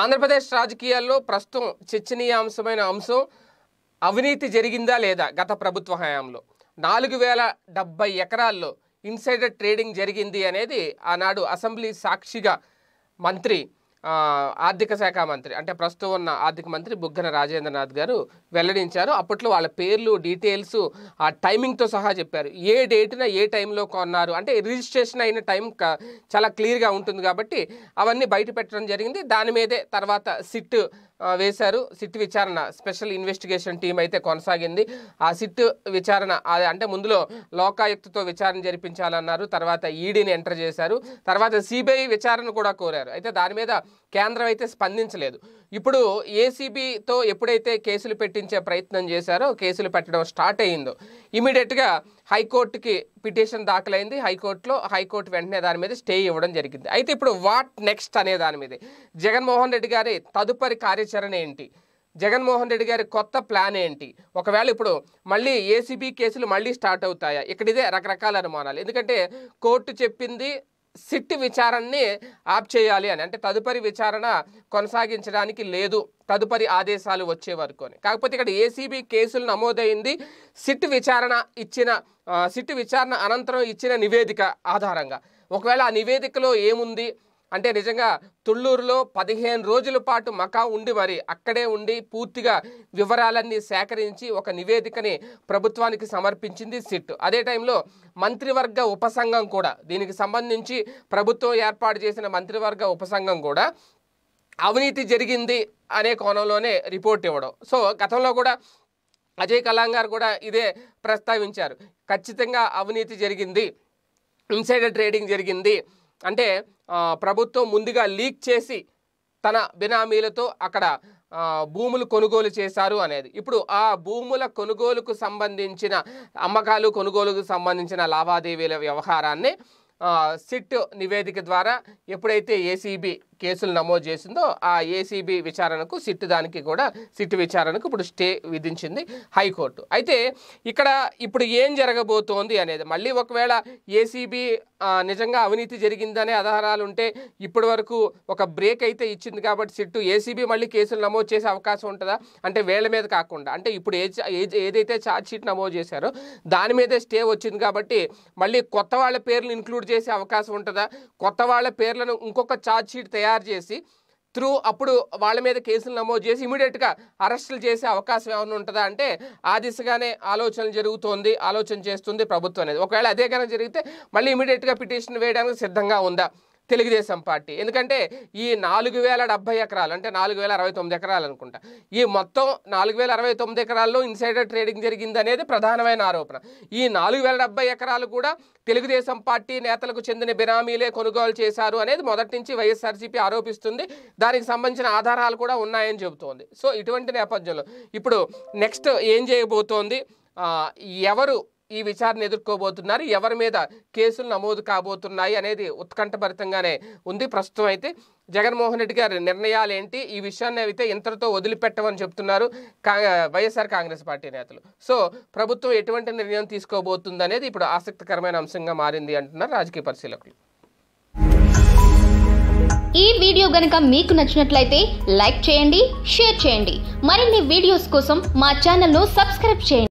ఆంధ్రప్రదేశ్ రాజకీయాల్లో ప్రస్తుతం చర్చనీయాంశమైన అంశం అవినీతి జరిగిందా లేదా గత ప్రభుత్వ హయాంలో నాలుగు వేల డెబ్బై ఎకరాల్లో ఇన్సైడర్ ట్రేడింగ్ జరిగింది అనేది ఆనాడు అసెంబ్లీ సాక్షిగా మంత్రి ఆర్థిక శాఖ మంత్రి అంటే ప్రస్తుతం ఉన్న ఆర్థిక మంత్రి బుగ్గన రాజేంద్రనాథ్ గారు వెల్లడించారు అప్పట్లో వాళ్ళ పేర్లు డీటెయిల్స్ ఆ టైమింగ్తో సహా చెప్పారు ఏ డేట్న ఏ టైంలో కొన్నారు అంటే రిజిస్ట్రేషన్ అయిన టైం చాలా క్లియర్గా ఉంటుంది కాబట్టి అవన్నీ బయట పెట్టడం జరిగింది దాని మీదే తర్వాత సిట్ వేశారు సిట్ విచారణ స్పెషల్ ఇన్వెస్టిగేషన్ టీం అయితే కొనసాగింది ఆ సిట్ విచారణ అంటే ముందులో లోకాయుక్తతో విచారణ జరిపించాలన్నారు తర్వాత ఈడీని ఎంటర్ చేశారు తర్వాత సిబిఐ విచారణ కూడా కోరారు అయితే దాని మీద కేంద్రం అయితే స్పందించలేదు ఇప్పుడు ఏసీబీతో ఎప్పుడైతే కేసులు పెట్టించే ప్రయత్నం చేశారో కేసులు పెట్టడం స్టార్ట్ అయ్యిందో ఇమీడియట్గా హైకోర్టుకి పిటిషన్ దాఖలైంది హైకోర్టులో హైకోర్టు వెంటనే దాని మీద స్టే ఇవ్వడం జరిగింది అయితే ఇప్పుడు వాట్ నెక్స్ట్ అనే దాని మీద జగన్మోహన్ రెడ్డి గారి తదుపరి కార్యాచరణ ఏంటి జగన్మోహన్ రెడ్డి గారి కొత్త ప్లాన్ ఏంటి ఒకవేళ ఇప్పుడు మళ్ళీ ఏసీబీ కేసులు మళ్ళీ స్టార్ట్ అవుతాయా ఇక్కడ ఇదే రకరకాల అనుమానాలు ఎందుకంటే కోర్టు చెప్పింది సిట్ విచారణని ఆప్ చేయాలి అని అంటే తదుపరి విచారణ కొనసాగించడానికి లేదు తదుపరి ఆదేశాలు వచ్చే వరకు అని కాకపోతే ఇక్కడ ఏసీబీ కేసులు నమోదైంది సిట్ విచారణ ఇచ్చిన సిట్ విచారణ అనంతరం ఇచ్చిన నివేదిక ఆధారంగా ఒకవేళ ఆ నివేదికలో ఏముంది అంటే నిజంగా తుళ్ళూరులో పదిహేను రోజుల పాటు మకా ఉండి మరి అక్కడే ఉండి పూర్తిగా వివరాలన్నీ సేకరించి ఒక నివేదికని ప్రభుత్వానికి సమర్పించింది సిట్ అదే టైంలో మంత్రివర్గ ఉపసంఘం కూడా దీనికి సంబంధించి ప్రభుత్వం ఏర్పాటు చేసిన మంత్రివర్గ ఉపసంఘం కూడా అవినీతి జరిగింది అనే కోణంలోనే రిపోర్ట్ ఇవ్వడం సో గతంలో కూడా అజయ్ కలాం గారు కూడా ఇదే ప్రస్తావించారు ఖచ్చితంగా అవినీతి జరిగింది ఇన్సైడర్ ట్రేడింగ్ జరిగింది అంటే ప్రభుత్వం ముందుగా లీక్ చేసి తన బినామీలతో అక్కడ భూములు కొనుగోలు చేశారు అనేది ఇప్పుడు ఆ భూముల కొనుగోలుకు సంబంధించిన అమ్మకాలు కొనుగోలుకు సంబంధించిన లావాదేవీల వ్యవహారాన్ని సిట్ నివేదిక ద్వారా ఎప్పుడైతే ఏసీబీ కేసులు నమోదు చేసిందో ఆ ఏసీబీ విచారణకు సిట్ దానికి కూడా సిట్ విచారణకు ఇప్పుడు స్టే విధించింది హైకోర్టు అయితే ఇక్కడ ఇప్పుడు ఏం జరగబోతోంది అనేది మళ్ళీ ఒకవేళ ఏసీబీ నిజంగా అవినీతి జరిగిందనే ఆధారాలు ఉంటే ఇప్పటి వరకు ఒక బ్రేక్ అయితే ఇచ్చింది కాబట్టి సిట్టు ఏసీబీ మళ్ళీ కేసులు నమోదు చేసే అవకాశం ఉంటుందా అంటే వేల మీద కాకుండా అంటే ఇప్పుడు ఏదైతే ఛార్జ్ షీట్ నమోదు చేశారో దాని మీదే స్టే వచ్చింది కాబట్టి మళ్ళీ కొత్త వాళ్ళ పేర్లు ఇంక్లూడ్ చేసే అవకాశం ఉంటుందా కొత్త వాళ్ళ పేర్లను ఇంకొక ఛార్జ్ షీట్ తయారు తయారు చేసి త్రూ అప్పుడు వాళ్ళ మీద కేసులు నమోదు చేసి ఇమీడియట్గా అరెస్టులు చేసే అవకాశం ఏమైనా ఉంటుందా అంటే ఆ దిశగానే ఆలోచన జరుగుతోంది ఆలోచన చేస్తుంది ప్రభుత్వం అనేది ఒకవేళ అదే కనుక జరిగితే మళ్ళీ ఇమీడియట్గా పిటిషన్ వేయడానికి సిద్ధంగా ఉందా తెలుగుదేశం పార్టీ ఎందుకంటే ఈ నాలుగు వేల డెబ్బై ఎకరాలు అంటే నాలుగు వేల అరవై తొమ్మిది ఎకరాలు అనుకుంటా ఈ మొత్తం నాలుగు వేల అరవై తొమ్మిది ఎకరాల్లో ఇన్సైడర్ ట్రేడింగ్ జరిగింది అనేది ప్రధానమైన ఆరోపణ ఈ నాలుగు వేల డెబ్బై ఎకరాలు కూడా తెలుగుదేశం పార్టీ నేతలకు చెందిన బినామీలే కొనుగోలు చేశారు అనేది మొదటి నుంచి వైఎస్ఆర్సీపీ ఆరోపిస్తుంది దానికి సంబంధించిన ఆధారాలు కూడా ఉన్నాయని చెబుతోంది సో ఇటువంటి నేపథ్యంలో ఇప్పుడు నెక్స్ట్ ఏం చేయబోతోంది ఎవరు ఈ విచారణ ఎదుర్కోబోతున్నారు ఎవరి మీద కేసులు నమోదు కాబోతున్నాయి అనేది ఉత్కంఠభరితంగానే ఉంది ప్రస్తుతం అయితే జగన్మోహన్ రెడ్డి గారి నిర్ణయాలు ఏంటి ఈ విషయాన్ని అయితే ఇంతటితో వదిలిపెట్టమని చెప్తున్నారు వైఎస్ఆర్ కాంగ్రెస్ పార్టీ నేతలు సో ప్రభుత్వం ఎటువంటి నిర్ణయం తీసుకోబోతుంది అనేది ఇప్పుడు ఆసక్తికరమైన అంశంగా మారింది అంటున్నారు రాజకీయ పరిశీలకులు ఈ వీడియో గనుక మీకు నచ్చినట్లయితే లైక్ చేయండి షేర్ చేయండి మరిన్ని వీడియోస్ కోసం మా ఛానల్ను సబ్స్క్రైబ్ చేయండి